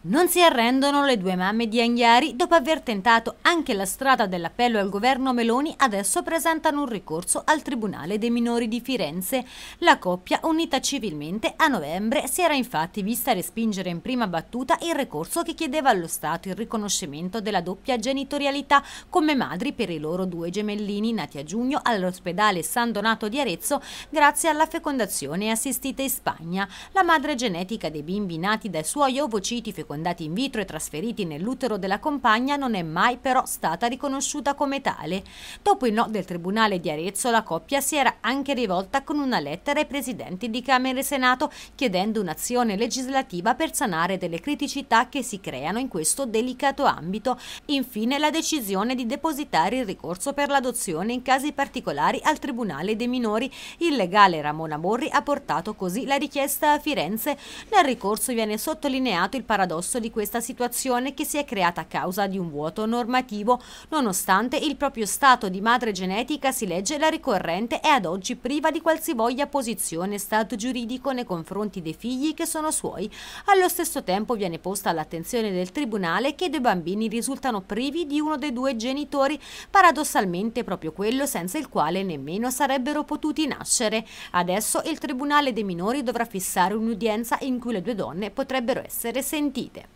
Non si arrendono le due mamme di Anghiari dopo aver tentato anche la strada dell'appello al governo Meloni, adesso presentano un ricorso al Tribunale dei minori di Firenze. La coppia, unita civilmente, a novembre si era infatti vista respingere in prima battuta il ricorso che chiedeva allo Stato il riconoscimento della doppia genitorialità come madri per i loro due gemellini nati a giugno all'ospedale San Donato di Arezzo grazie alla fecondazione assistita in Spagna. La madre genetica dei bimbi nati dai suoi ovociti fecondati fecondati in vitro e trasferiti nell'utero della compagna, non è mai però stata riconosciuta come tale. Dopo il no del Tribunale di Arezzo, la coppia si era anche rivolta con una lettera ai presidenti di Camera e Senato chiedendo un'azione legislativa per sanare delle criticità che si creano in questo delicato ambito. Infine la decisione di depositare il ricorso per l'adozione in casi particolari al Tribunale dei minori. Il legale Ramona Borri ha portato così la richiesta a Firenze. Nel ricorso viene sottolineato il paradosso ridosso di questa situazione che si è creata a causa di un vuoto normativo, nonostante il proprio stato di madre genetica si legge la ricorrente è ad oggi priva di qualsivoglia posizione stato giuridico nei confronti dei figli che sono suoi. Allo stesso tempo viene posta all'attenzione del Tribunale che due bambini risultano privi di uno dei due genitori, paradossalmente proprio quello senza il quale nemmeno sarebbero potuti nascere. Adesso il Tribunale dei minori dovrà fissare un'udienza in cui le due donne potrebbero essere sentite. いて。